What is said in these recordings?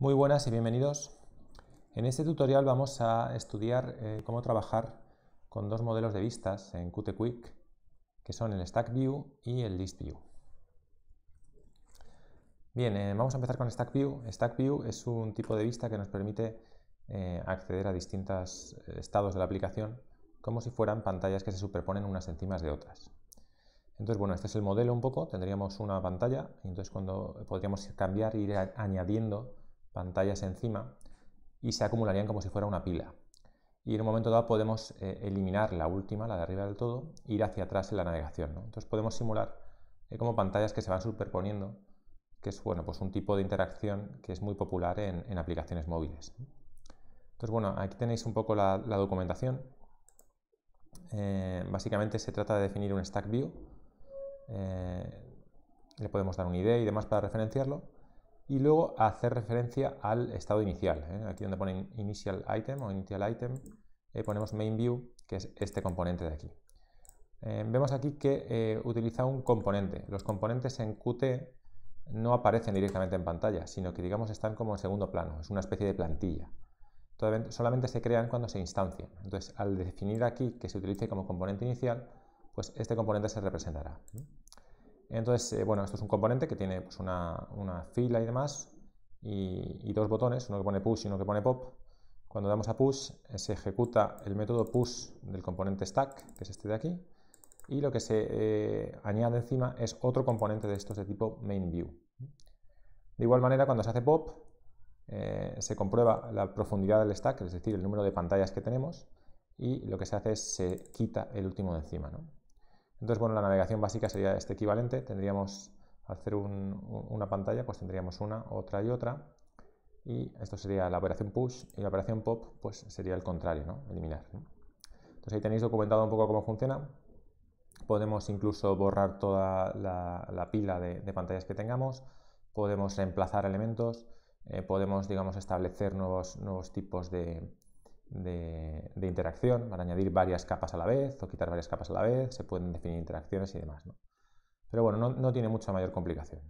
Muy buenas y bienvenidos. En este tutorial vamos a estudiar eh, cómo trabajar con dos modelos de vistas en Qt Quick, que son el Stack View y el List View. Bien, eh, vamos a empezar con Stack View. Stack View es un tipo de vista que nos permite eh, acceder a distintos estados de la aplicación como si fueran pantallas que se superponen unas encima de otras. Entonces, bueno, este es el modelo un poco, tendríamos una pantalla y entonces cuando podríamos cambiar e ir añadiendo pantallas encima y se acumularían como si fuera una pila. Y en un momento dado podemos eh, eliminar la última, la de arriba del todo, e ir hacia atrás en la navegación. Entonces podemos simular eh, como pantallas que se van superponiendo, que es bueno, pues un tipo de interacción que es muy popular en, aplicaciones móviles. Entonces, bueno, aquí tenéis un poco la, documentación. Eh, básicamente se trata de definir un stack view. le podemos dar una idea y demás para referenciarlo y luego hacer referencia al estado inicial. ¿eh? Aquí donde ponen initial item o initial item, eh, ponemos main view, que es este componente de aquí. Eh, vemos aquí que utiliza un componente. Los componentes en Qt no aparecen directamente en pantalla, sino que digamos están como en segundo plano, es una especie de plantilla. solamente se crean cuando se instancian. Entonces, al definir aquí que se utilice como componente inicial, pues este componente se representará. Entonces, eh, bueno, esto es un componente que tiene pues, una, fila y demás, y, dos botones, uno que pone push y uno que pone pop. Cuando damos a push, eh, se ejecuta el método push del componente stack, que es este de aquí, y lo que se eh, añade encima es otro componente de estos de tipo main view. De igual manera, cuando se hace pop, se comprueba la profundidad del stack, es decir, el número de pantallas que tenemos, y lo que se hace es se quita el último de encima. ¿no? Entonces, bueno, la navegación básica sería este equivalente. Tendríamos, hacer una pantalla, pues tendríamos una, otra y otra. Y esto sería la operación push y la operación pop, pues sería el contrario, ¿no? Eliminar. Entonces ahí tenéis documentado un poco cómo funciona. Podemos incluso borrar toda la, pila de, pantallas que tengamos. Podemos reemplazar elementos. Eh, podemos, digamos, establecer nuevos, nuevos tipos de, de, interacción para añadir varias capas a la vez o quitar varias capas a la vez, se pueden definir interacciones y demás. ¿no? Pero bueno, no, tiene mucha mayor complicación.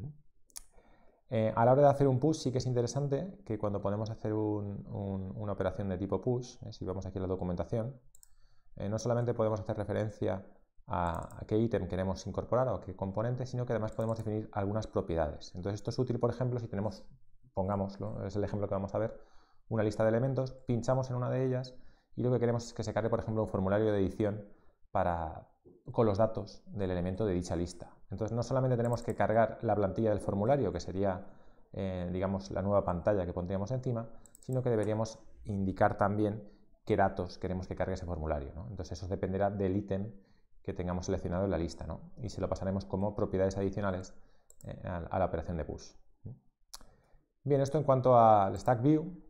Eh, a la hora de hacer un push sí que es interesante que cuando podemos hacer una operación de tipo push, eh, si vamos aquí a la documentación, eh, no solamente podemos hacer referencia a, qué ítem queremos incorporar o qué componente, sino que además podemos definir algunas propiedades. Entonces esto es útil, por ejemplo, si tenemos, pongámoslo, es el ejemplo que vamos a ver, una lista de elementos, pinchamos en una de ellas y lo que queremos es que se cargue, por ejemplo, un formulario de edición para, con los datos del elemento de dicha lista. Entonces, no solamente tenemos que cargar la plantilla del formulario, que sería, eh, digamos, la nueva pantalla que pondríamos encima, sino que deberíamos indicar también qué datos queremos que cargue ese formulario. Entonces, eso dependerá del ítem que tengamos seleccionado en la lista y se lo pasaremos como propiedades adicionales eh, a, a la operación de push. Bien, esto en cuanto al stack view,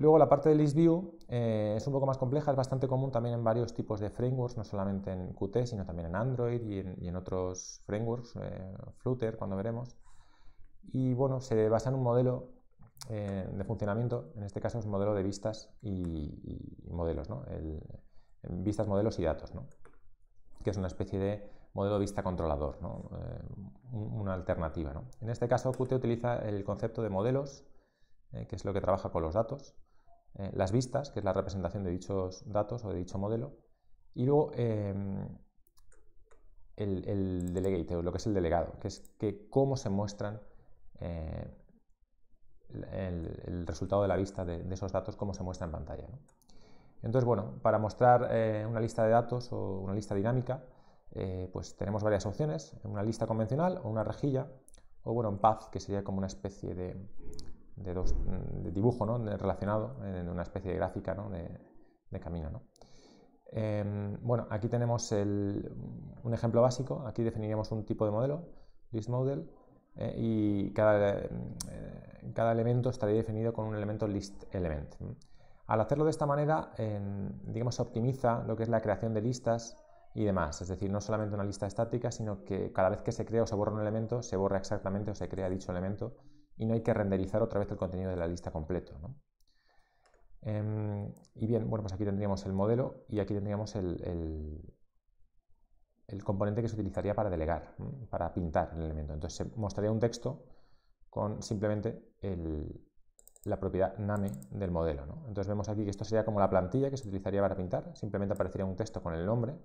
Luego la parte de ListView eh, es un poco más compleja, es bastante común también en varios tipos de frameworks, no solamente en Qt, sino también en Android y en, otros frameworks, eh, Flutter, cuando veremos. Y bueno, se basa en un modelo eh, de funcionamiento, en este caso es un modelo de vistas y, modelos, ¿no? vistas, modelos y datos, ¿no? que es una especie de modelo vista controlador, una alternativa. En este caso Qt utiliza el concepto de modelos, que es lo que trabaja con los datos, eh, las vistas, que es la representación de dichos datos o de dicho modelo, y luego em, el, el, delegate, o lo que es el delegado, que es que cómo se muestran eh, el, resultado de la vista de, esos datos, cómo se muestra en pantalla. Entonces, bueno, para mostrar eh, una lista de datos o una lista dinámica, pues tenemos varias opciones, una lista convencional o una rejilla, o bueno, un path, que sería como una especie de, Mm, de, dibujo ¿no? relacionado, en eh, una especie de gráfica ¿no? de, camino. ¿no? Em, bueno, aquí tenemos un ejemplo básico, aquí definiríamos un tipo de modelo, list model, eh, y eh, cada, elemento estaría definido con un elemento list element. Al hacerlo de esta manera, digamos, se optimiza lo que es la creación de listas y demás, es decir, no solamente una lista estática, sino que cada vez que se crea o se borra un elemento, se borra exactamente o se crea dicho elemento y no hay que renderizar otra vez el contenido de la lista completo. ¿no? Em, y bien, bueno, pues aquí tendríamos el modelo y aquí tendríamos el, componente que se utilizaría para delegar, para pintar el elemento. Entonces se mostraría un texto con simplemente la propiedad name del modelo. ¿no? Entonces vemos aquí que esto sería como la plantilla que se utilizaría para pintar, simplemente aparecería un texto con el nombre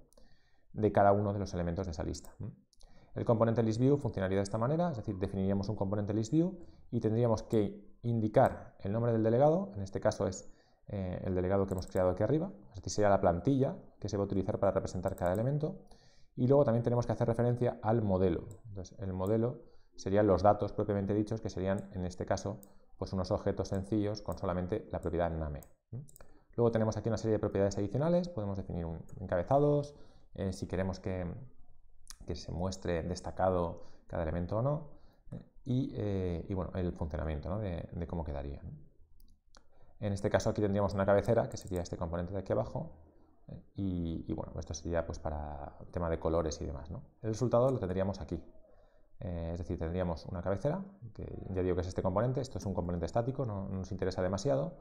de cada uno de los elementos de esa lista. El componente ListView funcionaría de esta manera, es decir, definiríamos un componente ListView y tendríamos que indicar el nombre del delegado, en este caso es eh, el delegado que hemos creado aquí arriba, así sería la plantilla que se va a utilizar para representar cada elemento, y luego también tenemos que hacer referencia al modelo. Entonces, el modelo serían los datos propiamente dichos, que serían, en este caso, pues unos objetos sencillos con solamente la propiedad name. Luego tenemos aquí una serie de propiedades adicionales, podemos definir un encabezados, eh, si queremos que, que se muestre destacado cada elemento o no, y, eh, bueno, el funcionamiento de, cómo quedaría. En este caso aquí tendríamos una cabecera, que sería este componente de aquí abajo, eh, y, bueno, esto sería pues para tema de colores y demás. ¿no? El resultado lo tendríamos aquí. Eh, es decir, tendríamos una cabecera, que ya digo que es este componente, esto es un componente estático, no, nos interesa demasiado,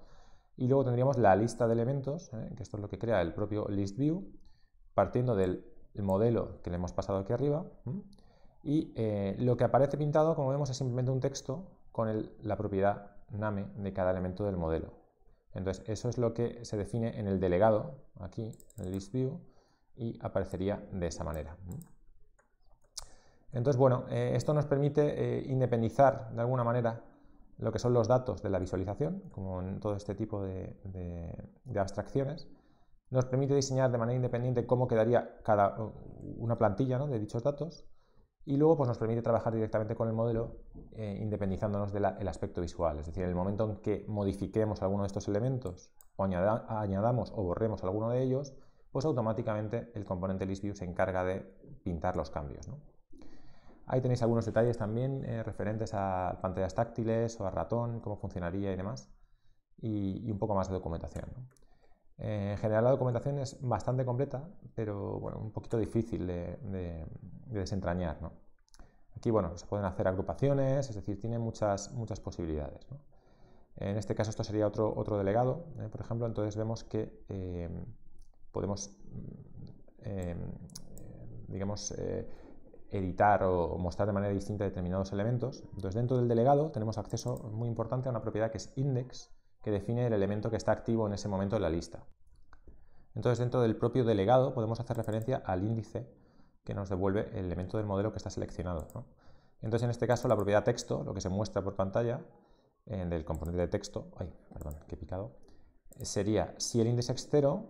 y luego tendríamos la lista de elementos, que esto es lo que crea el propio list view, partiendo del el modelo que le hemos pasado aquí arriba. Y eh, lo que aparece pintado, como vemos, es simplemente un texto con la propiedad name de cada elemento del modelo. Entonces, eso es lo que se define en el delegado, aquí, en el listview y aparecería de esa manera. Entonces, bueno, eh, esto nos permite eh, independizar de alguna manera lo que son los datos de la visualización, como en todo este tipo de abstracciones, nos permite diseñar de manera independiente cómo quedaría cada, una plantilla de dichos datos y luego pues, nos permite trabajar directamente con el modelo eh, independizándonos del aspecto visual. Es decir, en el momento en que modifiquemos alguno de estos elementos o añadamos o borremos alguno de ellos, pues automáticamente el componente ListView se encarga de pintar los cambios. Ahí tenéis algunos detalles también eh, referentes a pantallas táctiles o a ratón, cómo funcionaría y demás, y, un poco más de documentación. Eh, en general la documentación es bastante completa, pero un poquito difícil de, desentrañar. Aquí bueno, se pueden hacer agrupaciones, es decir, tiene muchas, muchas posibilidades. En este caso esto sería otro, otro delegado, ¿eh? por ejemplo, entonces vemos que eh, podemos, mm, digamos, editar o mostrar de manera distinta determinados elementos. Entonces dentro del delegado tenemos acceso muy importante a una propiedad que es index, que define el elemento que está activo en ese momento en la lista. Entonces, dentro del propio delegado podemos hacer referencia al índice que nos devuelve el elemento del modelo que está seleccionado. Entonces, en este caso, la propiedad texto, lo que se muestra por pantalla en del componente de texto, ay, perdón, qué picado, sería si el índice es 0,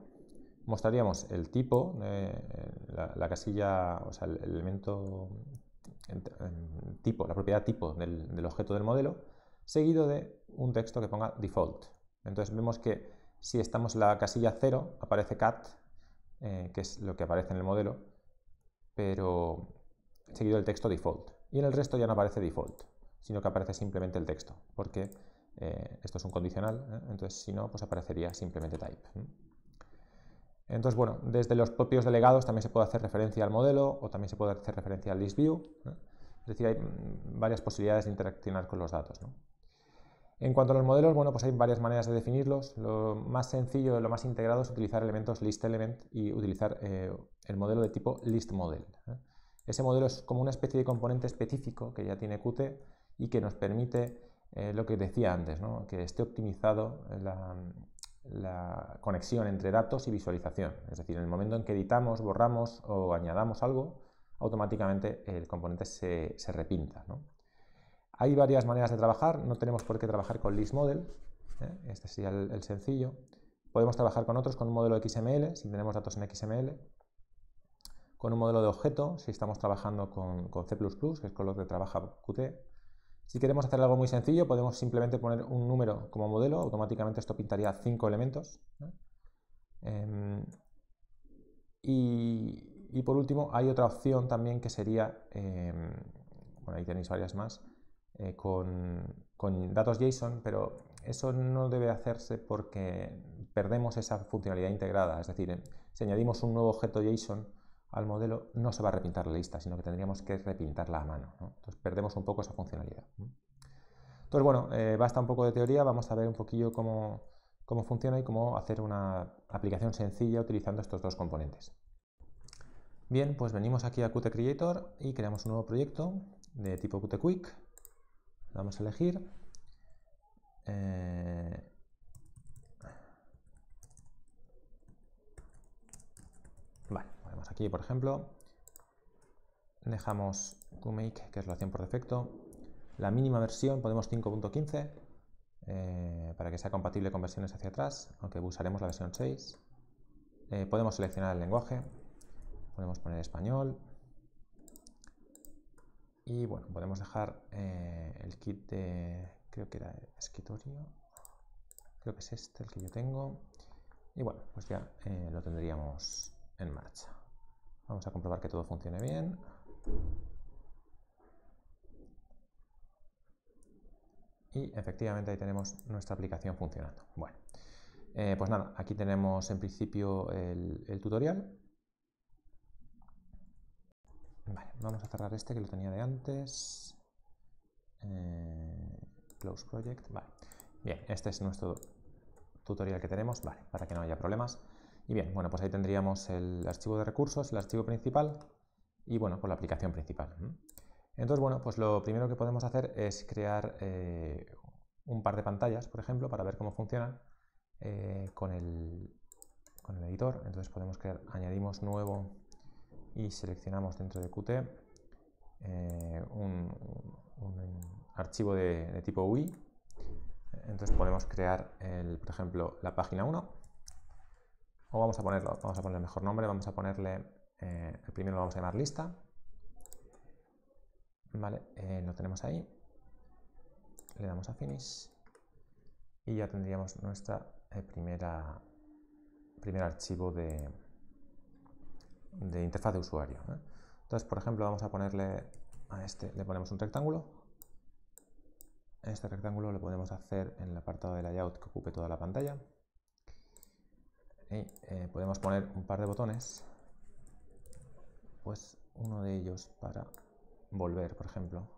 mostraríamos el tipo, eh, la, casilla, o sea, el elemento tipo, la propiedad tipo del objeto del modelo, seguido de un texto que ponga default. Entonces vemos que si estamos en la casilla 0 aparece cat, eh, que es lo que aparece en el modelo, pero seguido del texto default. Y en el resto ya no aparece default, sino que aparece simplemente el texto, porque eh, esto es un condicional, ¿eh? entonces si no, pues aparecería simplemente type. Entonces, bueno, desde los propios delegados también se puede hacer referencia al modelo o también se puede hacer referencia al list view. Es decir, hay mm, varias posibilidades de interaccionar con los datos. ¿no? En cuanto a los modelos, bueno, pues hay varias maneras de definirlos. Lo más sencillo, lo más integrado es utilizar elementos list-element y utilizar eh, el modelo de tipo list-model. ¿eh? Ese modelo es como una especie de componente específico que ya tiene Qt y que nos permite eh, lo que decía antes, que esté optimizado la, conexión entre datos y visualización. Es decir, en el momento en que editamos, borramos o añadamos algo, automáticamente el componente se, repinta. Hay varias maneras de trabajar, no tenemos por qué trabajar con list model, ¿eh? este sería el, sencillo. Podemos trabajar con otros, con un modelo XML, si tenemos datos en XML, con un modelo de objeto, si estamos trabajando con, C++, que es con lo que trabaja Qt, si queremos hacer algo muy sencillo, podemos simplemente poner un número como modelo, automáticamente esto pintaría cinco elementos. ¿eh? Em, y, por último, hay otra opción también que sería, em, bueno, ahí tenéis varias más, eh, con, datos JSON, pero eso no debe hacerse porque perdemos esa funcionalidad integrada. Es decir, si añadimos un nuevo objeto JSON al modelo, no se va a repintar la lista, sino que tendríamos que repintarla a mano. Entonces perdemos un poco esa funcionalidad. Entonces, bueno, eh, basta un poco de teoría, vamos a ver un poquillo cómo, cómo funciona y cómo hacer una aplicación sencilla utilizando estos dos componentes. Bien, pues venimos aquí a Qt Creator y creamos un nuevo proyecto de tipo Qt Quick Vamos a elegir. Eh, vale, ponemos aquí, por ejemplo, dejamos QMake, que es la opción por defecto. La mínima versión, podemos 5.15, eh, para que sea compatible con versiones hacia atrás, aunque usaremos la versión 6. Eh, podemos seleccionar el lenguaje, podemos poner español, y bueno, podemos dejar eh, el kit de, creo que era escritorio, creo que es este el que yo tengo. Y bueno, pues ya eh, lo tendríamos en marcha. Vamos a comprobar que todo funcione bien. Y efectivamente ahí tenemos nuestra aplicación funcionando. Bueno, eh, pues nada, aquí tenemos en principio el tutorial vamos a cerrar este que lo tenía de antes. Eh, close project, vale. Bien, este es nuestro tutorial que tenemos, vale, para que no haya problemas. Y bien, bueno, pues ahí tendríamos el archivo de recursos, el archivo principal y, bueno, pues la aplicación principal. Entonces, bueno, pues lo primero que podemos hacer es crear eh, un par de pantallas, por ejemplo, para ver cómo funcionan eh, con, el, con el editor. Entonces podemos crear, añadimos nuevo y seleccionamos dentro de Qt eh, un, archivo de, tipo UI. Entonces podemos crear, por ejemplo, la página 1 o vamos a ponerlo, vamos a ponerle mejor nombre, vamos a ponerle, eh, el primero lo vamos a llamar lista. Eh, lo tenemos ahí. Le damos a Finish y ya tendríamos nuestra primera primer archivo de, de interfaz de usuario. ¿eh? Entonces, por ejemplo, vamos a ponerle a este, le ponemos un rectángulo. Este rectángulo lo podemos hacer en el apartado de layout que ocupe toda la pantalla. Y eh, podemos poner un par de botones. Pues uno de ellos para volver, por ejemplo.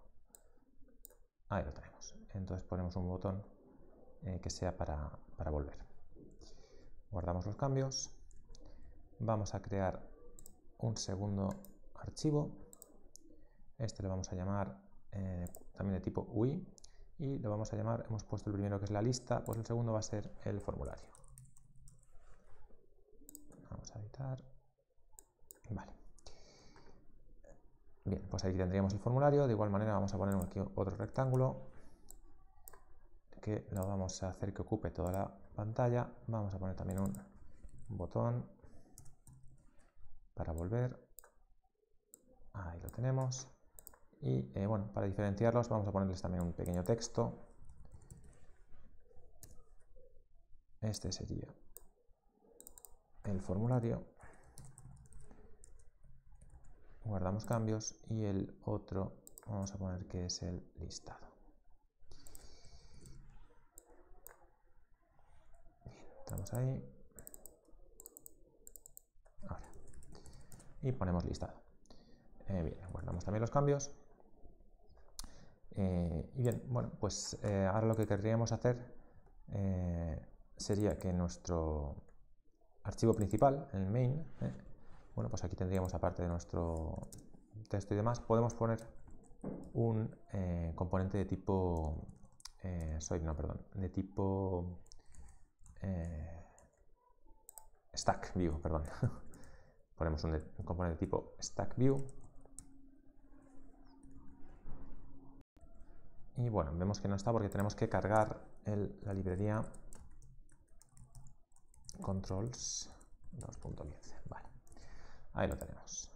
Ahí lo tenemos. Entonces ponemos un botón eh, que sea para, para volver. Guardamos los cambios. Vamos a crear un segundo archivo. Este lo vamos a llamar eh, también de tipo UI y lo vamos a llamar, hemos puesto el primero que es la lista, pues el segundo va a ser el formulario. Vamos a editar. Vale. Bien, pues aquí tendríamos el formulario. De igual manera vamos a poner aquí otro rectángulo que lo vamos a hacer que ocupe toda la pantalla. Vamos a poner también un botón para volver. Ahí lo tenemos. Y eh, bueno, para diferenciarlos vamos a ponerles también un pequeño texto. Este sería el formulario. Guardamos cambios y el otro vamos a poner que es el listado. Bien, ahí. y ponemos listado. Eh, bien, guardamos también los cambios. Eh, y bien, bueno, pues eh, ahora lo que querríamos hacer sería que nuestro archivo principal, el main, bueno, pues aquí tendríamos aparte de nuestro texto y demás, podemos poner un componente de tipo soy, no, perdón, de tipo stack, vivo perdón. Ponemos un, componente tipo StackView. Y bueno, vemos que no está porque tenemos que cargar la librería controls 2.15. Vale, ahí lo tenemos.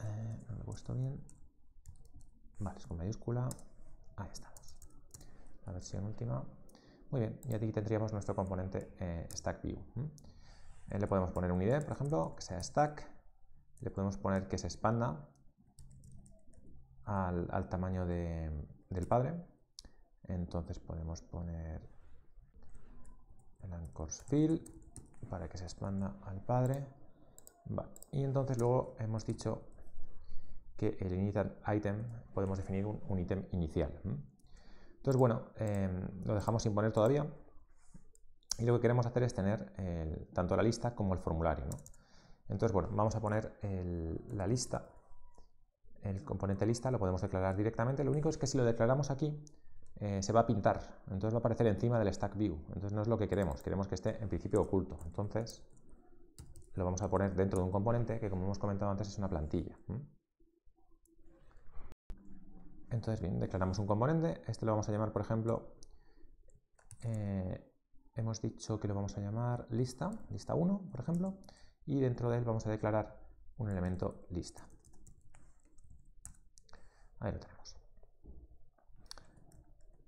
Eh, no lo he puesto bien. Vale, es con mayúscula. Ahí estamos. La versión última. Muy bien, y aquí tendríamos nuestro componente eh, StackView. Eh, le podemos poner un ID, por ejemplo, que sea stack. Le podemos poner que se expanda al, tamaño del padre. Entonces podemos poner el anchor field para que se expanda al padre. Y entonces luego hemos dicho que el initial item podemos definir un, ítem item inicial. Entonces, bueno, eh, lo dejamos sin poner todavía y lo que queremos hacer es tener tanto la lista como el formulario. Entonces, bueno, vamos a poner la lista, el componente lista lo podemos declarar directamente, lo único es que si lo declaramos aquí, eh, se va a pintar, entonces va a aparecer encima del stack view, entonces no es lo que queremos, queremos que esté en principio oculto, entonces lo vamos a poner dentro de un componente que como hemos comentado antes es una plantilla. Entonces bien, declaramos un componente, este lo vamos a llamar por ejemplo eh, hemos dicho que lo vamos a llamar lista, lista 1, por ejemplo, y dentro de él vamos a declarar un elemento lista. Ahí lo tenemos.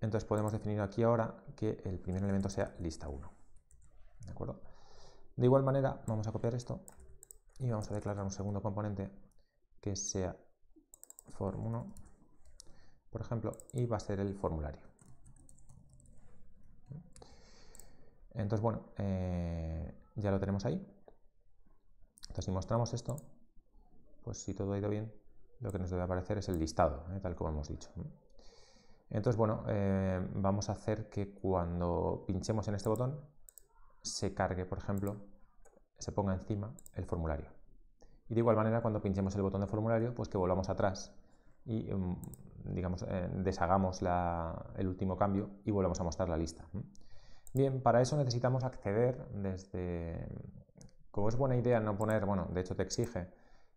Entonces podemos definir aquí ahora que el primer elemento sea lista 1. ¿De acuerdo? De igual manera, vamos a copiar esto y vamos a declarar un segundo componente que sea form1, por ejemplo, y va a ser el formulario. Entonces, bueno, eh, ya lo tenemos ahí. Entonces, si mostramos esto, pues si todo ha ido bien, lo que nos debe aparecer es el listado, ¿eh? tal como hemos dicho. Entonces, bueno, eh, vamos a hacer que cuando pinchemos en este botón, se cargue, por ejemplo, se ponga encima el formulario. Y de igual manera, cuando pinchemos el botón de formulario, pues que volvamos atrás y, mm, digamos, deshagamos el último cambio y volvamos a mostrar la lista. Bien, para eso necesitamos acceder desde... Como es buena idea no poner, bueno, de hecho te exige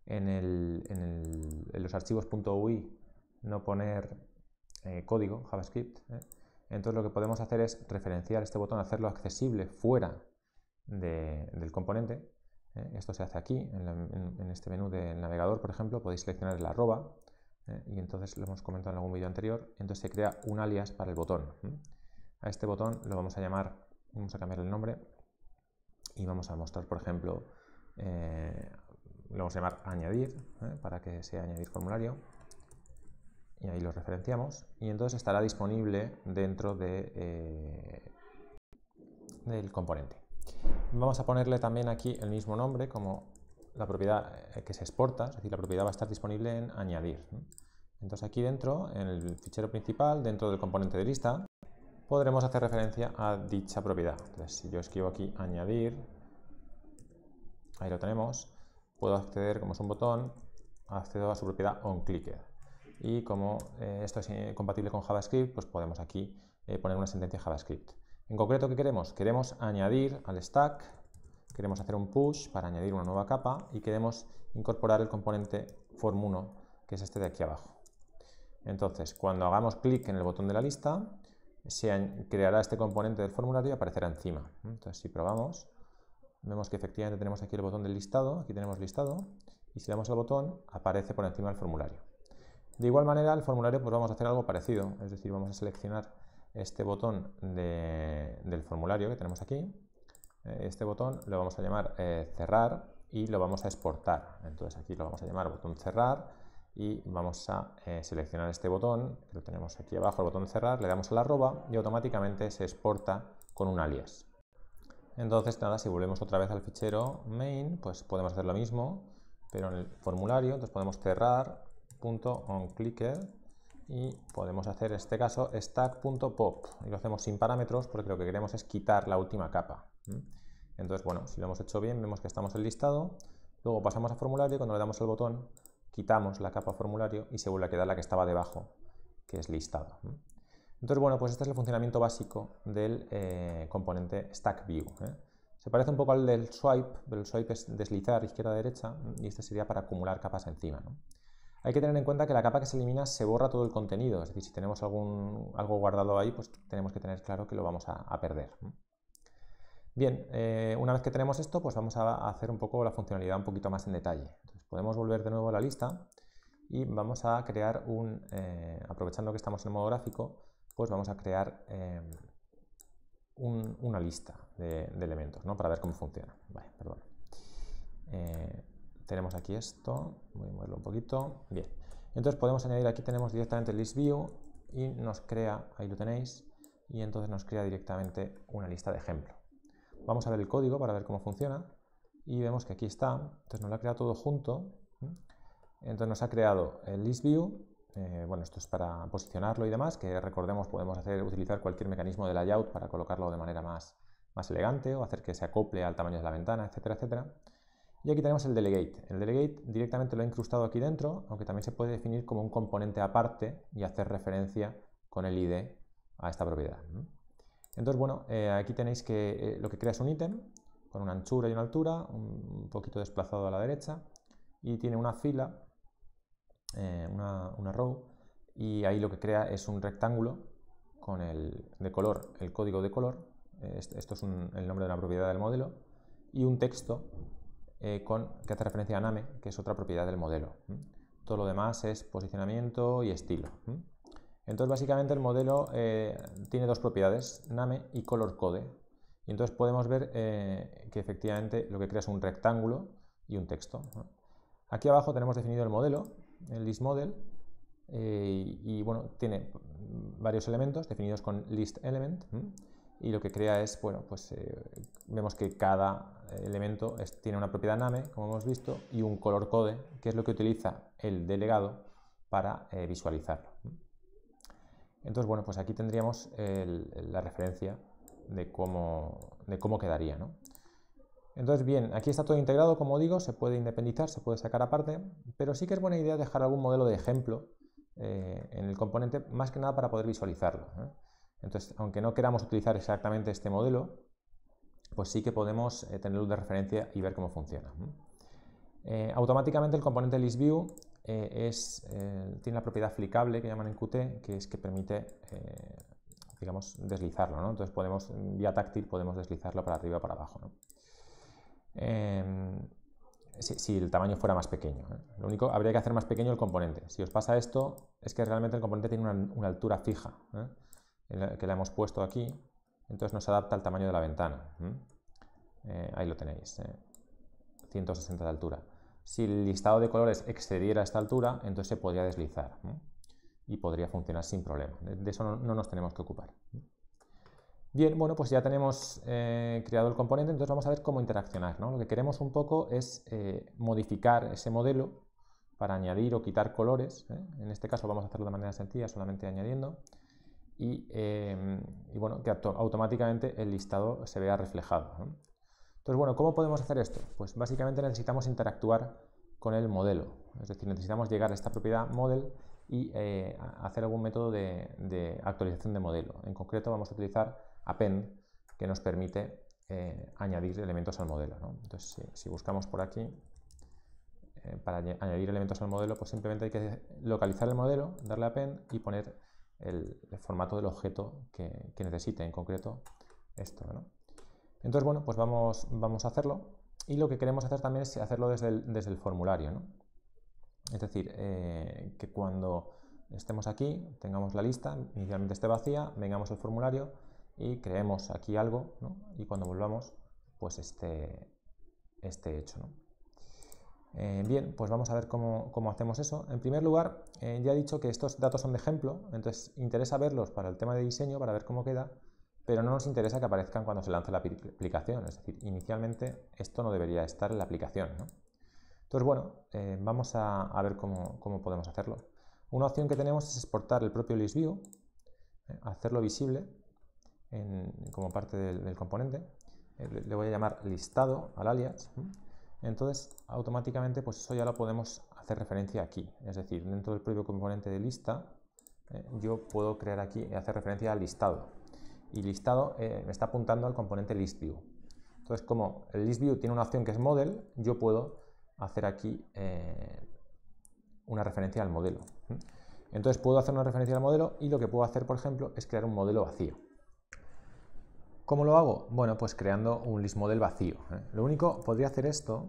en, los archivos no poner eh, código JavaScript, ¿eh? entonces lo que podemos hacer es referenciar este botón, hacerlo accesible fuera del componente. ¿eh? Esto se hace aquí, en, en, este menú del navegador, por ejemplo, podéis seleccionar el arroba y entonces lo hemos comentado en algún vídeo anterior, entonces se crea un alias para el botón. A este botón lo vamos a llamar, vamos a cambiar el nombre y vamos a mostrar, por ejemplo, eh, lo vamos a llamar añadir, ¿eh? para que sea añadir formulario. Y ahí lo referenciamos. Y entonces estará disponible dentro de, eh, del componente. Vamos a ponerle también aquí el mismo nombre como la propiedad que se exporta, es decir, la propiedad va a estar disponible en añadir. Entonces aquí dentro, en el fichero principal, dentro del componente de lista, podremos hacer referencia a dicha propiedad. Entonces, si yo escribo aquí añadir, ahí lo tenemos, puedo acceder, como es un botón, accedo a su propiedad onClicker Y como eh, esto es eh, compatible con JavaScript, pues podemos aquí eh, poner una sentencia JavaScript. En concreto, ¿qué queremos? Queremos añadir al stack, queremos hacer un push para añadir una nueva capa y queremos incorporar el componente form1, que es este de aquí abajo. Entonces, cuando hagamos clic en el botón de la lista, se creará este componente del formulario y aparecerá encima. Entonces, si probamos, vemos que efectivamente tenemos aquí el botón del listado, aquí tenemos listado, y si damos al botón, aparece por encima el formulario. De igual manera, el formulario pues vamos a hacer algo parecido, es decir, vamos a seleccionar este botón del formulario que tenemos aquí, eh, este botón lo vamos a llamar eh, cerrar y lo vamos a exportar. Entonces aquí lo vamos a llamar botón cerrar y vamos a eh, seleccionar este botón, que lo tenemos aquí abajo, el botón de cerrar, le damos a la arroba y automáticamente se exporta con un alias. Entonces, nada, si volvemos otra vez al fichero main, pues podemos hacer lo mismo, pero en el formulario, entonces podemos cerrar punto .onClicker y podemos hacer, en este caso, stack.pop y lo hacemos sin parámetros porque lo que queremos es quitar la última capa. Entonces, bueno, si lo hemos hecho bien, vemos que estamos en listado, luego pasamos a formulario y cuando le damos al botón quitamos la capa formulario y se vuelve a quedar la que estaba debajo, que es listado. Entonces, bueno, pues este es el funcionamiento básico del eh, componente stack view. ¿eh? Se parece un poco al del swipe, pero el swipe es deslizar izquierda a derecha y este sería para acumular capas encima. Hay que tener en cuenta que la capa que se elimina se borra todo el contenido, es decir, si tenemos algún, algo guardado ahí, pues tenemos que tener claro que lo vamos a, perder. Bien, eh, una vez que tenemos esto, pues vamos a hacer un poco la funcionalidad un poquito más en detalle. Podemos volver de nuevo a la lista y vamos a crear un, eh, aprovechando que estamos en modo gráfico, pues vamos a crear eh, una lista de, elementos, ¿no? Para ver cómo funciona. Eh, tenemos aquí esto, voy a moverlo un poquito. Bien. Entonces podemos añadir, aquí tenemos directamente list view y nos crea, ahí lo tenéis, y entonces nos crea directamente una lista de ejemplo. Vamos a ver el código para ver cómo funciona y vemos que aquí está, entonces nos lo ha creado todo junto. ¿eh? Entonces nos ha creado el list view, eh, bueno, esto es para posicionarlo y demás, que recordemos podemos hacer, utilizar cualquier mecanismo de layout para colocarlo de manera más, más elegante o hacer que se acople al tamaño de la ventana, etcétera, etcétera. Y aquí tenemos el delegate. El delegate directamente lo ha incrustado aquí dentro, aunque también se puede definir como un componente aparte y hacer referencia con el ID a esta propiedad. Entonces, bueno, eh, aquí tenéis que lo que crea es un ítem con una anchura y una altura, un, poquito desplazado a la derecha, y tiene una fila, eh, una, row, y ahí lo que crea es un rectángulo con el de color, el código de color, eh, esto es el nombre de la propiedad del modelo, y un texto eh, con, que hace referencia a Name, que es otra propiedad del modelo. Todo lo demás es posicionamiento y estilo. Entonces, básicamente el modelo tiene dos propiedades, name y color code. Y entonces podemos ver eh, que efectivamente lo que crea es un rectángulo y un texto. Aquí abajo tenemos definido el modelo, el list model, eh, y, bueno, tiene varios elementos definidos con list element, y lo que crea es, bueno, pues eh, vemos que cada elemento tiene una propiedad name, como hemos visto, y un color code, que es lo que utiliza el delegado para visualizarlo. Entonces, bueno, pues aquí tendríamos la referencia de cómo, de cómo quedaría. Entonces, bien, aquí está todo integrado, como digo, se puede independizar, se puede sacar aparte, pero sí que es buena idea dejar algún modelo de ejemplo eh, en el componente, más que nada para poder visualizarlo. ¿eh? Entonces, aunque no queramos utilizar exactamente este modelo, pues sí que podemos eh, tener tenerlo de referencia y ver cómo funciona. automáticamente el componente ListView tiene la propiedad flicable que llaman en Qt, que es que permite digamos, deslizarlo, ¿no? Entonces podemos, vía táctil, podemos deslizarlo para arriba o para abajo, em, si, el tamaño fuera más pequeño. ¿eh? Lo único, habría que hacer más pequeño el componente. Si os pasa esto, es que realmente el componente tiene una, altura fija, ¿eh? que la hemos puesto aquí, entonces no se adapta al tamaño de la ventana. ¿eh? ahí lo tenéis, 160 de altura. Si el listado de colores excediera esta altura, entonces se podría deslizar y podría funcionar sin problema. De, eso no, nos tenemos que ocupar. Bien, bueno, pues ya tenemos eh, creado el componente, entonces vamos a ver cómo interaccionar. Lo que queremos un poco es eh, modificar ese modelo para añadir o quitar colores. ¿eh? En este caso vamos a hacerlo de manera sencilla, solamente añadiendo. Y, bueno, que automáticamente el listado se vea reflejado. Entonces, bueno, ¿cómo podemos hacer esto? Pues básicamente necesitamos interactuar con el modelo. Es decir, necesitamos llegar a esta propiedad model y eh, hacer algún método de, actualización de modelo. En concreto vamos a utilizar append, que nos permite eh, añadir elementos al modelo. Entonces, si, buscamos por aquí, eh, para añadir elementos al modelo, pues simplemente hay que localizar el modelo, darle a append y poner el, formato del objeto que, necesite, en concreto esto. Entonces, bueno, pues vamos, vamos a hacerlo. Y lo que queremos hacer también es hacerlo desde el, formulario. Es decir, eh, que cuando estemos aquí, tengamos la lista, inicialmente esté vacía, vengamos al formulario y creemos aquí algo, y cuando volvamos, pues este hecho. ¿no? Eh, bien, pues vamos a ver cómo, hacemos eso. En primer lugar, eh, ya he dicho que estos datos son de ejemplo, entonces interesa verlos para el tema de diseño, para ver cómo queda, pero no nos interesa que aparezcan cuando se lance la aplicación, es decir, inicialmente esto no debería estar en la aplicación. Entonces, bueno, eh, vamos a, ver cómo, podemos hacerlo. Una opción que tenemos es exportar el propio ListView, eh, hacerlo visible como parte del, componente. Eh, le voy a llamar listado al alias. Entonces, automáticamente, pues eso ya lo podemos hacer referencia aquí. Es decir, dentro del propio componente de lista, yo puedo crear aquí, y hacer referencia al listado. Y listado me está apuntando al componente ListView. Entonces, como el ListView tiene una opción que es Model, yo puedo hacer aquí eh, una referencia al modelo. Entonces puedo hacer una referencia al modelo y lo que puedo hacer, por ejemplo, es crear un modelo vacío. ¿Cómo lo hago? Bueno, pues creando un list model vacío. ¿eh? Lo único, podría hacer esto.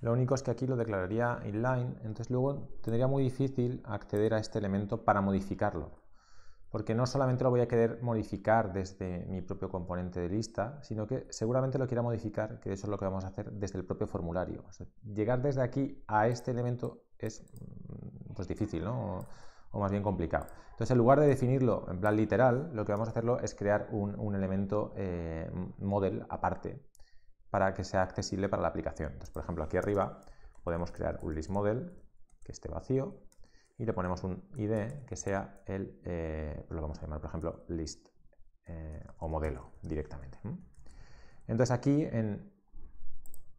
Lo único es que aquí lo declararía inline, entonces luego tendría muy difícil acceder a este elemento para modificarlo porque no solamente lo voy a querer modificar desde mi propio componente de lista, sino que seguramente lo quiera modificar, que eso es lo que vamos a hacer desde el propio formulario. llegar desde aquí a este elemento es mm, pues difícil, ¿no? O, más bien complicado. Entonces, en lugar de definirlo en plan literal, lo que vamos a hacerlo es crear un, elemento eh, model aparte para que sea accesible para la aplicación. Entonces, por ejemplo, aquí arriba podemos crear un list model que esté vacío y le ponemos un ID que sea el, eh, lo vamos a llamar por ejemplo list eh, o modelo directamente. Entonces aquí en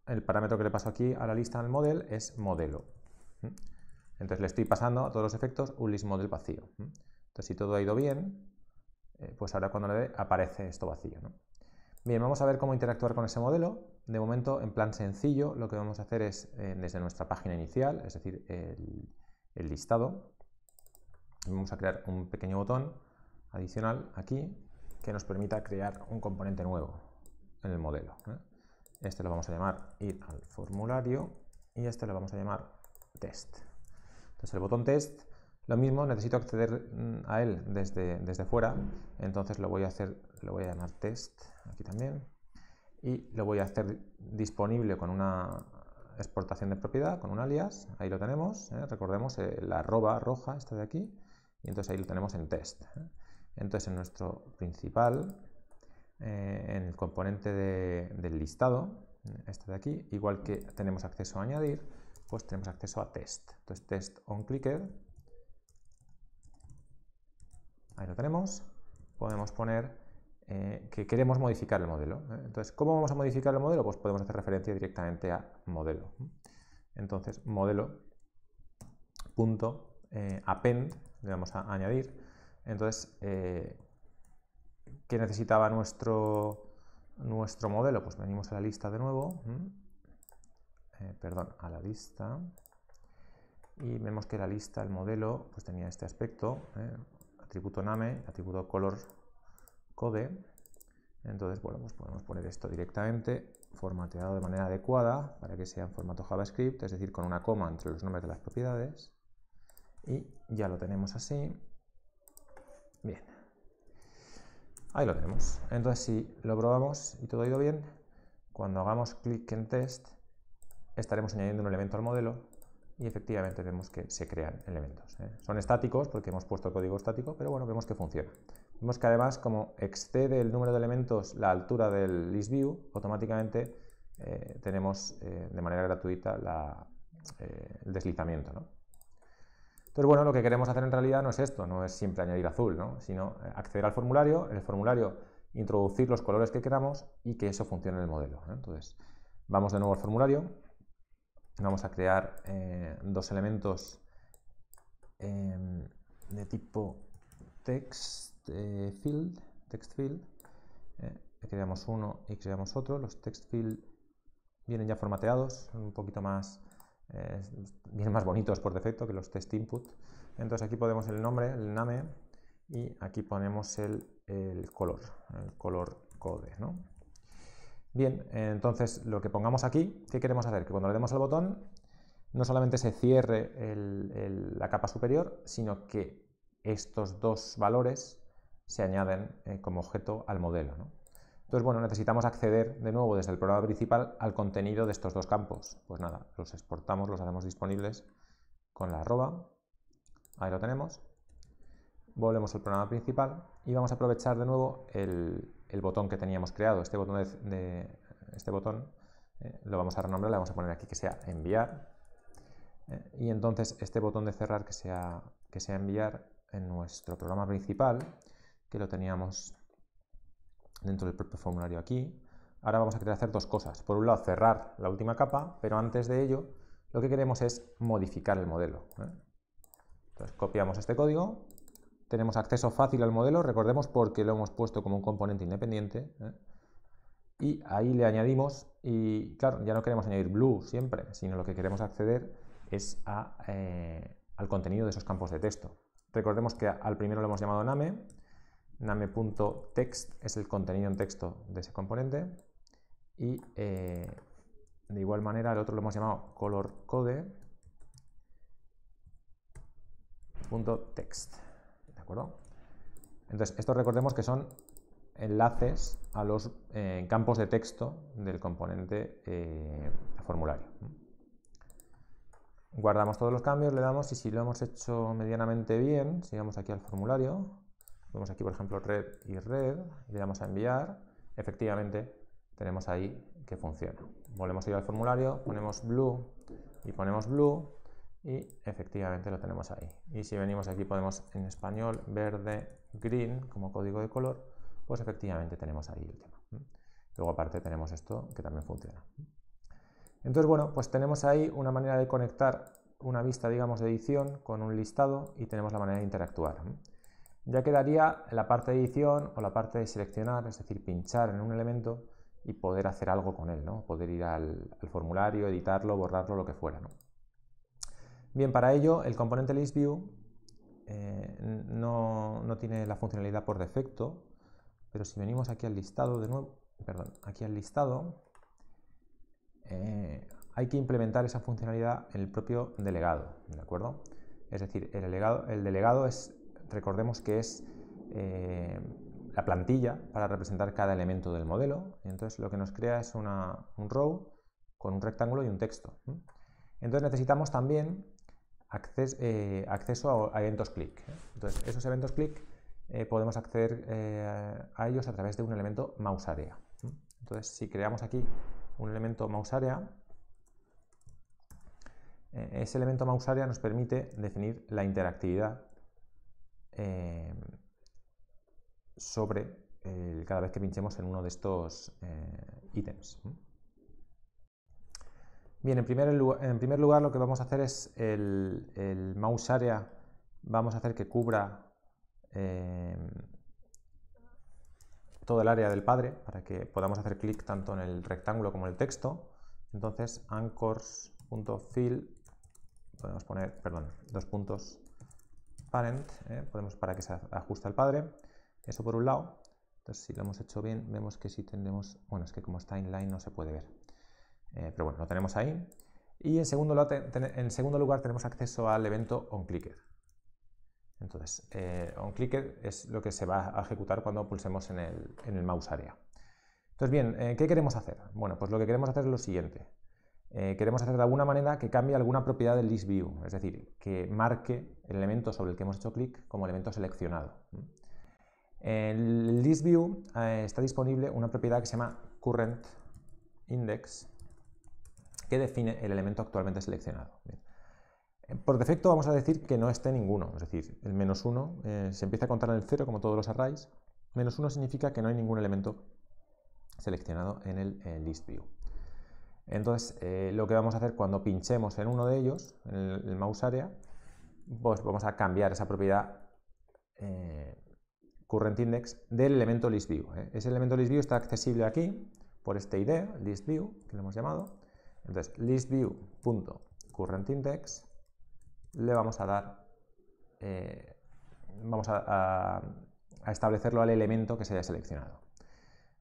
el parámetro que le paso aquí a la lista al model es modelo. Entonces le estoy pasando a todos los efectos un list model vacío. Entonces si todo ha ido bien, eh, pues ahora cuando le dé aparece esto vacío. Bien, vamos a ver cómo interactuar con ese modelo. De momento, en plan sencillo, lo que vamos a hacer es desde nuestra página inicial, es decir, el, el listado. Vamos a crear un pequeño botón adicional aquí que nos permita crear un componente nuevo en el modelo. ¿eh? Este lo vamos a llamar ir al formulario y este lo vamos a llamar test. Entonces el botón test, lo mismo, necesito acceder mm, a él desde, desde fuera, entonces lo voy a hacer, lo voy a llamar test aquí también y lo voy a hacer disponible con una exportación de propiedad con un alias, ahí lo tenemos, ¿eh? recordemos eh, la arroba roja, esta de aquí, y entonces ahí lo tenemos en test. ¿eh? Entonces en nuestro principal, en el componente del listado, esta de aquí, igual que tenemos acceso a añadir, pues tenemos acceso a test. Entonces test on clicker ahí lo tenemos, podemos poner eh, que queremos modificar el modelo. ¿eh? Entonces, ¿cómo vamos a modificar el modelo? Pues podemos hacer referencia directamente a modelo. Entonces, modelo punto eh, append, le vamos a añadir. Entonces, ¿qué necesitaba nuestro, nuestro modelo? Pues venimos a la lista de nuevo, perdón, a la lista, y vemos que la lista, el modelo, pues tenía este aspecto, atributo name, atributo color code. Entonces, bueno, pues podemos poner esto directamente formateado de manera adecuada para que sea en formato JavaScript, es decir, con una coma entre los nombres de las propiedades. Y ya lo tenemos así. Bien. Ahí lo tenemos. Entonces, si lo probamos y todo ha ido bien, cuando hagamos clic en test, estaremos añadiendo un elemento al modelo y efectivamente vemos que se crean elementos. ¿eh? Son estáticos porque hemos puesto el código estático, pero bueno, vemos que funciona. Vemos que además como excede el número de elementos la altura del list view, automáticamente eh, tenemos eh, de manera gratuita eh, el deslizamiento. ¿no? Entonces, bueno, lo que queremos hacer en realidad no es esto, no es siempre añadir azul, sino acceder al formulario, en el formulario introducir los colores que queramos y que eso funcione en el modelo. Entonces, vamos de nuevo al formulario, vamos a crear dos elementos em, de tipo text este field, text field eh, creamos uno y creamos otro. Los text field vienen ya formateados, un poquito más, eh, vienen más bonitos por defecto que los text input. Entonces aquí ponemos el nombre, el name, y aquí ponemos el, color, el color code. Bien, entonces lo que pongamos aquí, ¿qué queremos hacer? Que cuando le demos al botón, no solamente se cierre la capa superior, sino que estos dos valores se añaden eh, como objeto al modelo. Entonces, bueno, necesitamos acceder de nuevo desde el programa principal al contenido de estos dos campos. Pues nada, los exportamos, los hacemos disponibles con la arroba. Ahí lo tenemos. Volvemos al programa principal y vamos a aprovechar de nuevo el, botón que teníamos creado. Este botón, este botón eh, lo vamos a renombrar, le vamos a poner aquí que sea enviar. Eh, y entonces este botón de cerrar que sea, que sea enviar en nuestro programa principal que lo teníamos dentro del propio formulario aquí. Ahora vamos a querer hacer dos cosas. Por un lado, cerrar la última capa, pero antes de ello, lo que queremos es modificar el modelo. ¿eh? Entonces, copiamos este código. Tenemos acceso fácil al modelo, recordemos porque lo hemos puesto como un componente independiente. ¿eh? Y ahí le añadimos, y claro, ya no queremos añadir blue siempre, sino lo que queremos acceder es eh, al contenido de esos campos de texto. Recordemos que al primero lo hemos llamado name, name.text es el contenido en texto de ese componente y eh, de igual manera el otro lo hemos llamado color ¿De acuerdo? Entonces, esto recordemos que son enlaces a los eh, campos de texto del componente eh, formulario. Guardamos todos los cambios, le damos y si lo hemos hecho medianamente bien, sigamos aquí al formulario, Vemos aquí, por ejemplo, red y red, y le damos a enviar. Efectivamente, tenemos ahí que funciona. Volvemos a ir al formulario, ponemos blue y ponemos blue y efectivamente lo tenemos ahí. Y si venimos aquí podemos en español verde, green como código de color, pues efectivamente tenemos ahí el tema. Luego aparte tenemos esto que también funciona. Entonces bueno, pues tenemos ahí una manera de conectar una vista digamos de edición con un listado y tenemos la manera de interactuar. Ya quedaría la parte de edición o la parte de seleccionar, es decir, pinchar en un elemento y poder hacer algo con él, ¿no? poder ir al, formulario, editarlo, borrarlo, lo que fuera. Bien, para ello el componente ListView eh, no, tiene la funcionalidad por defecto, pero si venimos aquí al listado de nuevo, perdón, aquí al listado, eh, hay que implementar esa funcionalidad en el propio delegado, ¿de acuerdo? Es decir, el delegado, el delegado es recordemos que es eh, la plantilla para representar cada elemento del modelo. Entonces lo que nos crea es un row con un rectángulo y un texto. Entonces necesitamos también eh, acceso a, eventos click. ¿eh? Entonces esos eventos click podemos acceder a ellos a través de un elemento mouse área. Entonces si creamos aquí un elemento mouse area ese elemento mouse area nos permite definir la interactividad eh, sobre eh, cada vez que pinchemos en uno de estos eh, ítems. Bien, en primer, lugar, lo que vamos a hacer es el, mouse area, vamos a hacer que cubra todo el área del padre para que podamos hacer clic tanto en el rectángulo como en el texto. Entonces, anchors.fill, podemos poner, perdón, dos puntos, parent, ¿eh? podemos para que se ajuste al padre, eso por un lado. Entonces, si lo hemos hecho bien, vemos que si tenemos, bueno, es que como está inline no se puede ver. Eh, pero bueno, lo tenemos ahí. Y en segundo, lugar, en segundo lugar tenemos acceso al evento onClicker. Entonces, eh, onClicker es lo que se va a ejecutar cuando pulsemos en el, en el mouse área. Entonces, bien, eh, ¿qué queremos hacer? Bueno, pues lo que queremos hacer es lo siguiente. Eh, queremos hacer de alguna manera que cambie alguna propiedad del list view, es decir, que marque el elemento sobre el que hemos hecho clic como elemento seleccionado. En el list view eh, está disponible una propiedad que se llama current index que define el elemento actualmente seleccionado. Eh, por defecto vamos a decir que no esté ninguno, es decir, el menos uno se empieza a contar en el cero como todos los arrays, menos uno significa que no hay ningún elemento seleccionado en el list view. Entonces, eh, lo que vamos a hacer cuando pinchemos en uno de ellos, en el, mouse area, pues vamos a cambiar esa propiedad eh, current index del elemento listView. ¿eh? Ese elemento listView está accesible aquí por este ID, listView, que le hemos llamado. Entonces, listView.currentIndex le vamos a dar, eh, vamos a, a establecerlo al elemento que se haya seleccionado.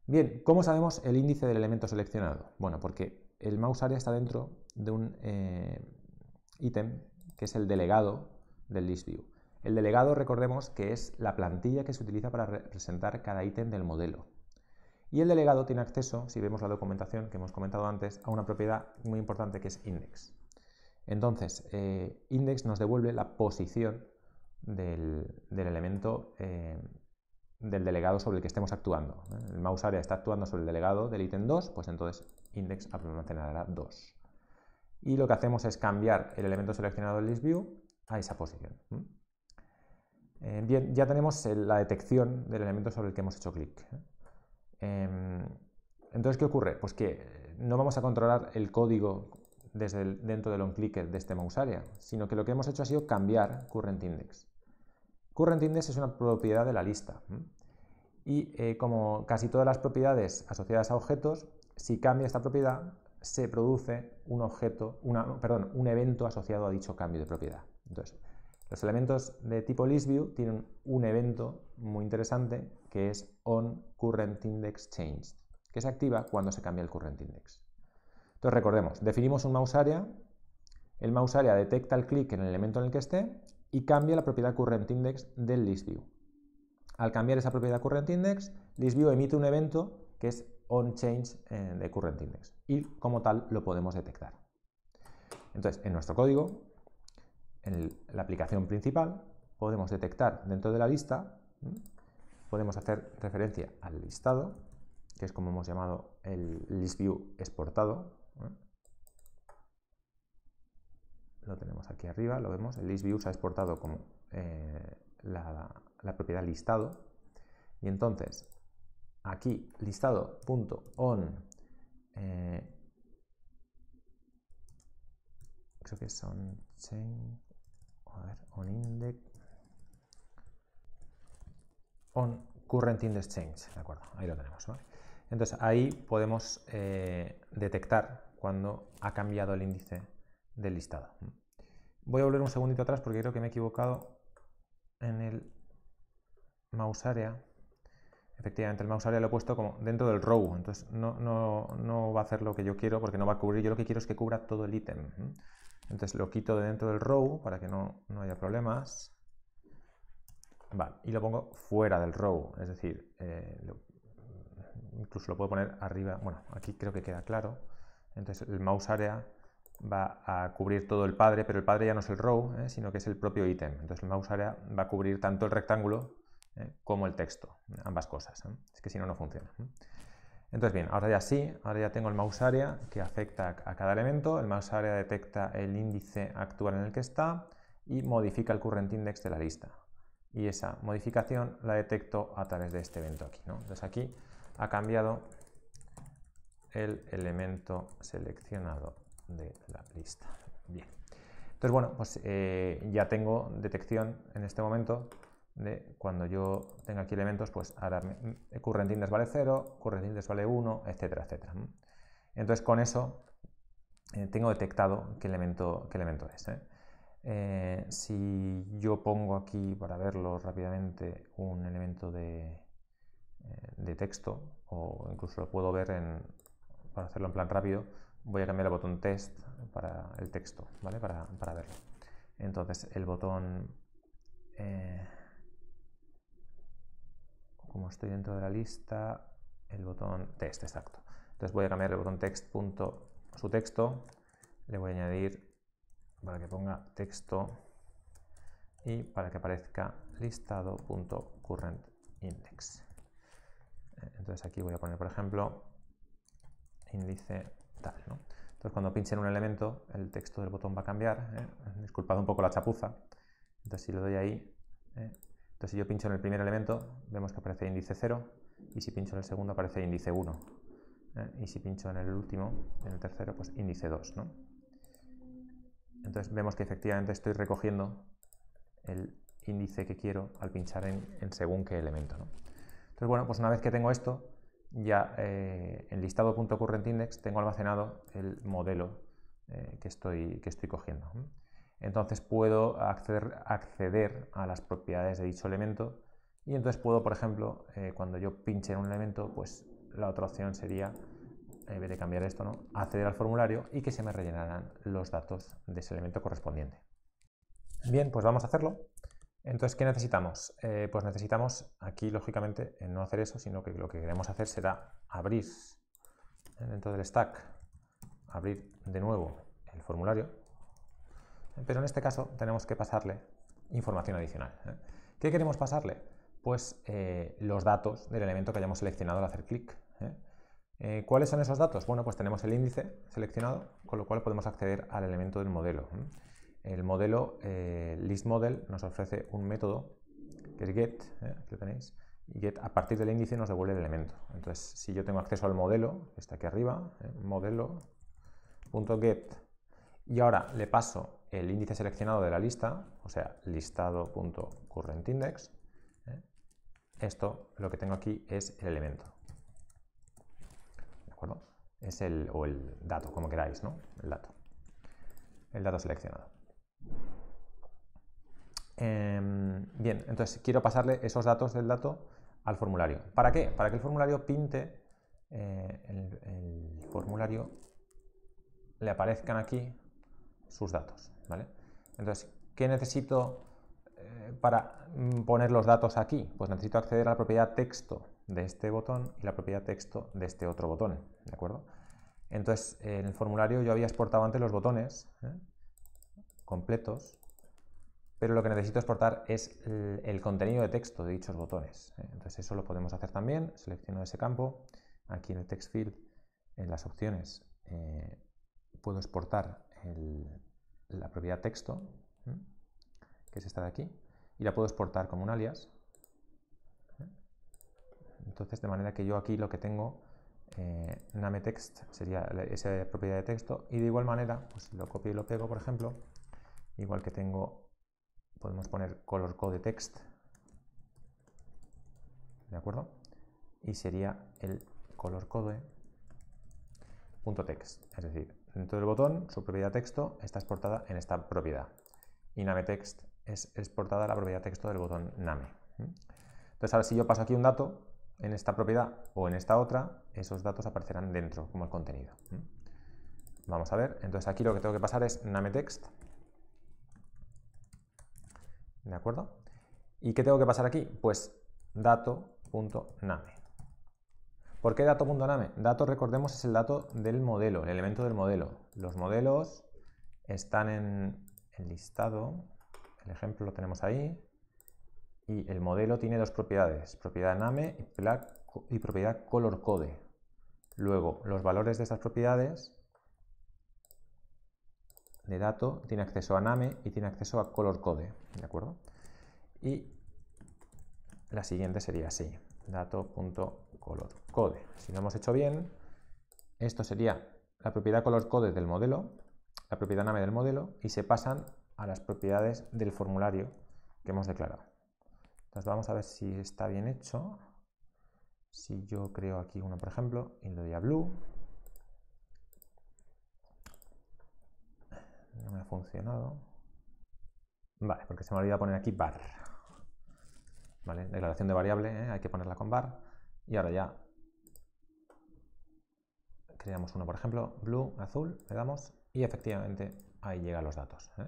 Bien, ¿cómo sabemos el índice del elemento seleccionado? Bueno, porque el mouse área está dentro de un eh, ítem que es el delegado del list view. El delegado, recordemos, que es la plantilla que se utiliza para representar cada ítem del modelo. Y el delegado tiene acceso, si vemos la documentación que hemos comentado antes, a una propiedad muy importante que es index. Entonces, eh, index nos devuelve la posición del, elemento eh, del delegado sobre el que estemos actuando. El mouse área está actuando sobre el delegado del ítem 2, pues entonces index la 2. Y lo que hacemos es cambiar el elemento seleccionado del list view a esa posición. Eh, bien, ya tenemos la detección del elemento sobre el que hemos hecho clic. ¿eh? Em, entonces, ¿qué ocurre? Pues que eh, no vamos a controlar el código desde dentro del onClicker de este mouse area sino que lo que hemos hecho ha sido cambiar current index. Current index es una propiedad de la lista. Y como casi todas las propiedades asociadas a objetos, si cambia esta propiedad, se produce un objeto, perdón, un evento asociado a dicho cambio de propiedad. Entonces, los elementos de tipo ListView tienen un evento muy interesante que es onCurrentIndexChanged, que se activa cuando se cambia el current index. Entonces recordemos, definimos un mouseArea, el mouseArea detecta el clic en el elemento en el que esté y cambia la propiedad currentIndex del ListView. Al cambiar esa propiedad currentIndex, ListView emite un evento que es onChange eh, de current index y como tal lo podemos detectar. Entonces, en nuestro código, en la aplicación principal, podemos detectar dentro de la lista, podemos hacer referencia al listado, que es como hemos llamado el listView exportado. Lo tenemos aquí arriba, lo vemos, el listView se ha exportado como eh, la propiedad listado. Y entonces, aquí listado.on, eh, creo que es on a ver, on index, current index change, de acuerdo, ahí lo tenemos, ¿vale? Entonces ahí podemos eh, detectar cuando ha cambiado el índice del listado. Voy a volver un segundito atrás porque creo que me he equivocado en el mouse area efectivamente el mouse area lo he puesto como dentro del row, entonces no, va a hacer lo que yo quiero porque no va a cubrir, yo lo que quiero es que cubra todo el ítem. Entonces lo quito de dentro del row para que no, haya problemas. Vale, y lo pongo fuera del row, es decir, eh, incluso lo puedo poner arriba, bueno, aquí creo que queda claro. Entonces el mouse area va a cubrir todo el padre, pero el padre ya no es el row, ¿eh? sino que es el propio ítem. Entonces el mouse area va a cubrir tanto el rectángulo como el texto, ambas cosas. ¿eh? Es que si no, no funciona. ¿eh? Entonces, bien, ahora ya sí, ahora ya tengo el mouse area que afecta a cada elemento. El mouse area detecta el índice actual en el que está y modifica el current index de la lista. Y esa modificación la detecto a través de este evento aquí. ¿no? Entonces aquí ha cambiado el elemento seleccionado de la lista. Bien. Entonces, bueno, pues eh, ya tengo detección en este momento cuando yo tenga aquí elementos, pues ahora current index vale 0, current index vale 1, etcétera, etcétera. Entonces con eso eh, tengo detectado qué elemento, qué elemento es. ¿eh? Eh, si yo pongo aquí, para verlo rápidamente, un elemento de, de, texto, o incluso lo puedo ver para hacerlo en plan rápido, voy a cambiar el botón test para el texto, ¿vale? Para, verlo. Entonces el botón como estoy dentro de la lista, el botón texto exacto. Entonces voy a cambiar el botón text su texto, le voy a añadir para que ponga texto y para que aparezca listado.currentIndex. Eh, entonces aquí voy a poner, por ejemplo, índice tal. Entonces cuando pinche en un elemento, el texto del botón va a cambiar. ¿eh? Disculpad un poco la chapuza. Entonces si le doy ahí, ¿eh? Entonces, si yo pincho en el primer elemento, vemos que aparece índice 0, y si pincho en el segundo, aparece índice 1. ¿eh? Y si pincho en el último, en el tercero, pues índice 2. ¿no? Entonces, vemos que efectivamente estoy recogiendo el índice que quiero al pinchar en, según qué elemento. ¿no? Entonces, bueno, pues una vez que tengo esto, ya eh, en listado.currentIndex tengo almacenado el modelo eh, que, estoy, que estoy cogiendo entonces puedo acceder, a las propiedades de dicho elemento y entonces puedo, por ejemplo, eh, cuando yo pinche en un elemento, pues la otra opción sería, eh, en vez de cambiar esto, ¿no? acceder al formulario y que se me rellenaran los datos de ese elemento correspondiente. Bien, pues vamos a hacerlo. Entonces, ¿qué necesitamos? Eh, pues necesitamos, aquí lógicamente, no hacer eso, sino que lo que queremos hacer será abrir dentro del stack, abrir de nuevo el formulario pero en este caso tenemos que pasarle información adicional. ¿eh? ¿Qué queremos pasarle? Pues eh, los datos del elemento que hayamos seleccionado al hacer clic. ¿eh? ¿Cuáles son esos datos? Bueno, pues tenemos el índice seleccionado, con lo cual podemos acceder al elemento del modelo. El modelo listModel nos ofrece un método que es get, que tenéis, y get a partir del índice nos devuelve el elemento. Entonces, si yo tengo acceso al modelo, está aquí arriba, modelo.get, y ahora le paso el índice seleccionado de la lista, o sea, listado.currentIndex, ¿eh? esto lo que tengo aquí es el elemento. ¿De acuerdo? Es el, o el dato, como queráis, ¿no? El dato. El dato seleccionado. Em, bien, entonces quiero pasarle esos datos del dato al formulario. ¿Para qué? Para que el formulario pinte, eh, el formulario le aparezcan aquí sus datos. ¿vale? Entonces, ¿qué necesito eh, para mm, poner los datos aquí? Pues necesito acceder a la propiedad texto de este botón y la propiedad texto de este otro botón. ¿De acuerdo? Entonces, en el formulario yo había exportado antes los botones ¿eh? completos, pero lo que necesito exportar es el, contenido de texto de dichos botones. ¿eh? Entonces, eso lo podemos hacer también. Selecciono ese campo. Aquí en el text field, en las opciones, puedo exportar la propiedad texto, ¿eh? que es esta de aquí, y la puedo exportar como un alias. ¿eh? Entonces, de manera que yo aquí lo que tengo, eh, name text, sería esa propiedad de texto, y de igual manera, pues lo copio y lo pego, por ejemplo, igual que tengo, podemos poner color code text, ¿de acuerdo? Y sería el color code punto text, es decir, Dentro del botón, su propiedad texto está exportada en esta propiedad. Y NameText es exportada a la propiedad texto del botón Name. Entonces, ahora si yo paso aquí un dato en esta propiedad o en esta otra, esos datos aparecerán dentro como el contenido. Vamos a ver. Entonces, aquí lo que tengo que pasar es NameText. ¿De acuerdo? ¿Y qué tengo que pasar aquí? Pues dato.name. ¿Por qué dato.name? Dato, recordemos, es el dato del modelo, el elemento del modelo. Los modelos están en el listado, el ejemplo lo tenemos ahí, y el modelo tiene dos propiedades, propiedad name y propiedad color code. Luego, los valores de estas propiedades de dato tiene acceso a name y tiene acceso a color code, ¿de acuerdo? Y la siguiente sería así, dato.name color code. Si lo hemos hecho bien, esto sería la propiedad color code del modelo, la propiedad name del modelo y se pasan a las propiedades del formulario que hemos declarado. Entonces vamos a ver si está bien hecho. Si yo creo aquí uno, por ejemplo, y le doy a blue. No me ha funcionado. Vale, porque se me olvidado poner aquí bar. ¿Vale? Declaración de variable, ¿eh? hay que ponerla con bar. Y ahora ya creamos uno, por ejemplo, blue, azul, le damos y efectivamente ahí llegan los datos. ¿eh?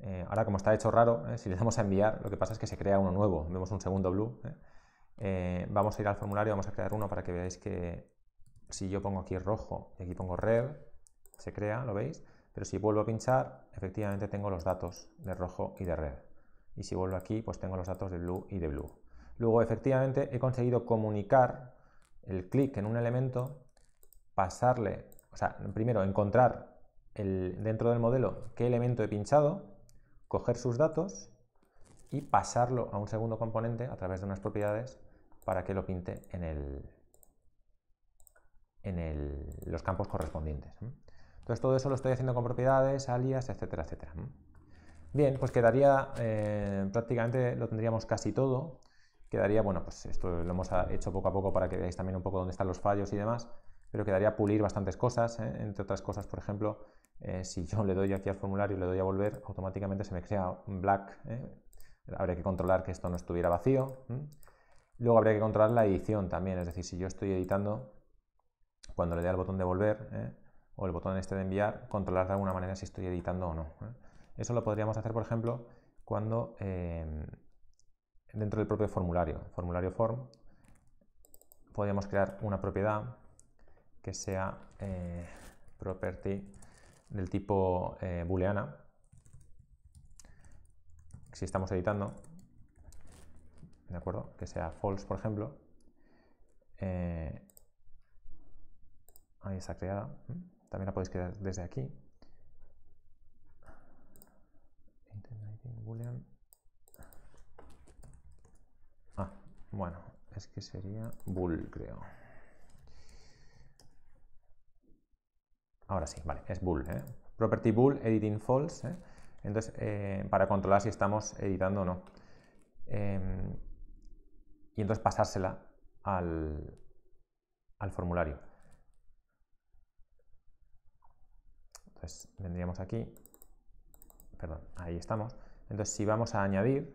Eh, ahora como está hecho raro, ¿eh? si le damos a enviar, lo que pasa es que se crea uno nuevo, vemos un segundo blue. vamos a ir al formulario, vamos a crear uno para que veáis que si yo pongo aquí rojo y aquí pongo red, se crea, ¿lo veis? Pero si vuelvo a pinchar, efectivamente tengo los datos de rojo y de red. Y si vuelvo aquí, pues tengo los datos de blue y de blue. Luego, efectivamente, he conseguido comunicar el clic en un elemento, pasarle, o sea, primero encontrar el, dentro del modelo qué elemento he pinchado, coger sus datos y pasarlo a un segundo componente a través de unas propiedades para que lo pinte en, el, en los campos correspondientes. Entonces todo eso lo estoy haciendo con propiedades, alias, etcétera, etcétera. Bien, pues quedaría, eh, prácticamente lo tendríamos casi todo quedaría, bueno, pues esto lo hemos hecho poco a poco para que veáis también un poco dónde están los fallos y demás, pero quedaría pulir bastantes cosas, ¿eh? entre otras cosas, por ejemplo, eh, si yo le doy aquí al formulario y le doy a volver, automáticamente se me crea un black, ¿eh? habría que controlar que esto no estuviera vacío, luego habría que controlar la edición también, es decir, si yo estoy editando, cuando le dé al botón de volver, o el botón este de enviar, controlar de alguna manera si estoy editando o no. Eso lo podríamos hacer, por ejemplo, cuando dentro del propio formulario, formulario form, podríamos crear una propiedad que sea eh, property del tipo eh, booleana. Si estamos editando, ¿de acuerdo? Que sea false, por ejemplo. Eh, ahí está creada. También la podéis crear desde aquí. Boolean. Bueno, es que sería bull, creo. Ahora sí, vale, es Bull, ¿eh? Property Bull, editing false. ¿eh? Entonces, eh, para controlar si estamos editando o no. Em, y entonces pasársela al, al formulario. Entonces, vendríamos aquí. Perdón, ahí estamos. Entonces, si vamos a añadir,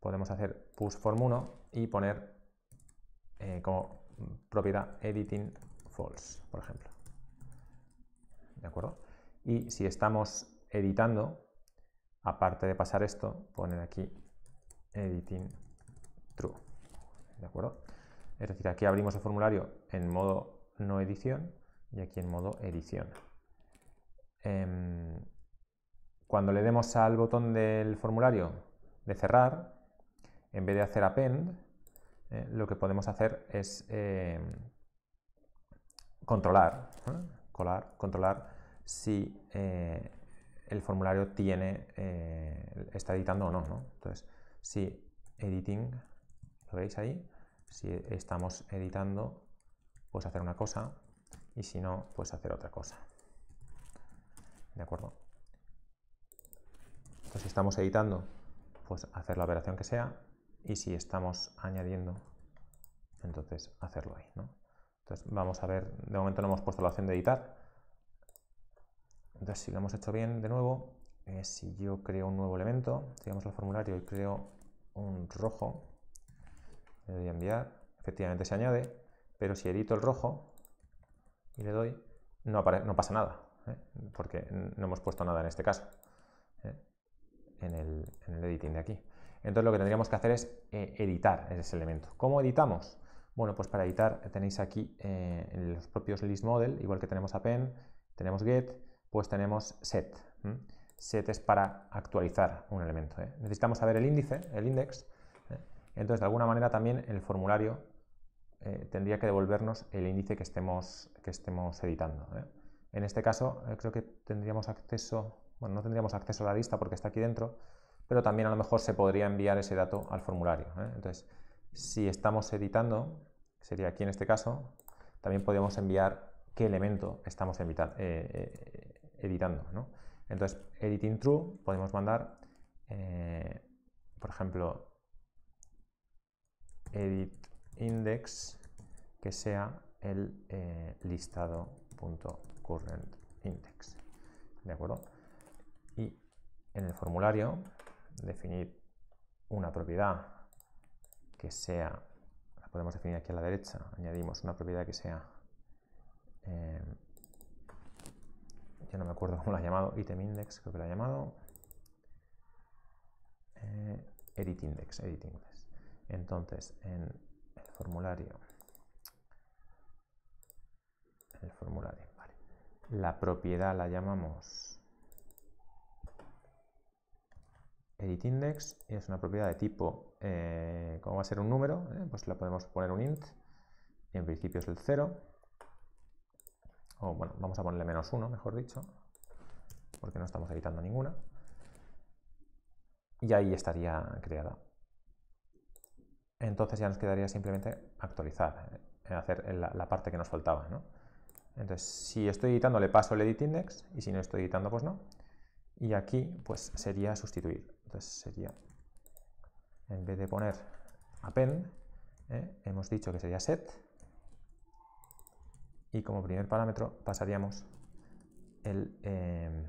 podemos hacer FORM 1 y poner eh, como propiedad editing false, por ejemplo. ¿De acuerdo? Y si estamos editando, aparte de pasar esto, poner aquí editing true. ¿De acuerdo? Es decir, aquí abrimos el formulario en modo no edición y aquí en modo edición. Em, cuando le demos al botón del formulario de cerrar, en vez de hacer append, eh, lo que podemos hacer es eh, controlar, ¿eh? colar, controlar si el formulario tiene, está editando o no, no, Entonces, si editing, lo veis ahí, si estamos editando, pues hacer una cosa y si no, pues hacer otra cosa. ¿De acuerdo? Entonces, si estamos editando, pues hacer la operación que sea y si estamos añadiendo, entonces hacerlo ahí. Entonces vamos a ver, de momento no hemos puesto la opción de editar. Entonces si lo hemos hecho bien de nuevo, eh, si yo creo un nuevo elemento, digamos el formulario y creo un rojo, le doy a enviar, efectivamente se añade, pero si edito el rojo y le doy, no, no pasa nada, ¿eh? porque no hemos puesto nada en este caso, ¿eh? en el editing de aquí. Entonces lo que tendríamos que hacer es eh, editar ese elemento. ¿Cómo editamos? Bueno, pues para editar tenéis aquí eh, los propios list model, igual que tenemos append, tenemos get, pues tenemos set. Set es para actualizar un elemento. ¿eh? Necesitamos saber el índice, el index. Entonces, de alguna manera también el formulario tendría que devolvernos el índice que estemos, que estemos editando. En este caso, creo que tendríamos acceso, bueno, no tendríamos acceso a la lista porque está aquí dentro, pero también a lo mejor se podría enviar ese dato al formulario. ¿eh? Entonces, si estamos editando, sería aquí en este caso, también podemos enviar qué elemento estamos eh, eh, editando. Entonces, editing true, podemos mandar, por ejemplo, edit index que sea el listado.current index. ¿De acuerdo? Y en el formulario definir una propiedad que sea, la podemos definir aquí a la derecha, añadimos una propiedad que sea, eh, yo no me acuerdo cómo la ha llamado, item index creo que la he llamado, eh, edit index, index. Entonces, en el formulario, el formulario, la propiedad la llamamos editIndex es una propiedad de tipo, eh, como va a ser un número, eh, pues la podemos poner un int, en principio es el 0, o bueno, vamos a ponerle menos 1, mejor dicho, porque no estamos editando ninguna, y ahí estaría creada. Entonces ya nos quedaría simplemente actualizar, eh, hacer la, parte que nos faltaba. Entonces, si estoy editando le paso el edit index, y si no estoy editando, pues no. Y aquí pues sería sustituir. Entonces sería, en vez de poner append, ¿eh? hemos dicho que sería set. Y como primer parámetro pasaríamos el em,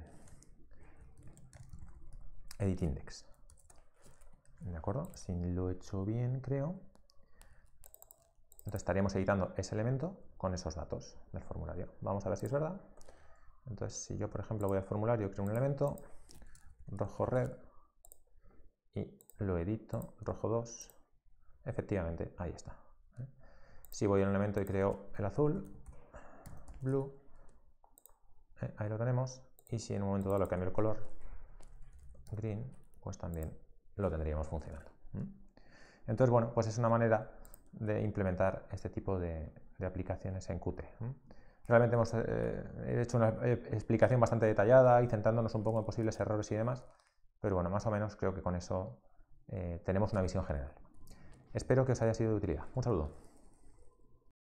edit index. ¿De acuerdo? Si lo he hecho bien, creo. Entonces estaríamos editando ese elemento con esos datos del formulario. Vamos a ver si es verdad. Entonces, si yo, por ejemplo, voy al formulario, creo un elemento, rojo, red, y lo edito, rojo 2, efectivamente, ahí está. ¿eh? Si voy al elemento y creo el azul, blue, ¿eh? ahí lo tenemos, y si en un momento dado lo cambio el color, green, pues también lo tendríamos funcionando. ¿eh? Entonces, bueno, pues es una manera de implementar este tipo de, aplicaciones en Qt. Realmente hemos hecho una explicación bastante detallada y centrándonos un poco en posibles errores y demás, pero bueno, más o menos creo que con eso eh, tenemos una visión general. Espero que os haya sido de utilidad. Un saludo.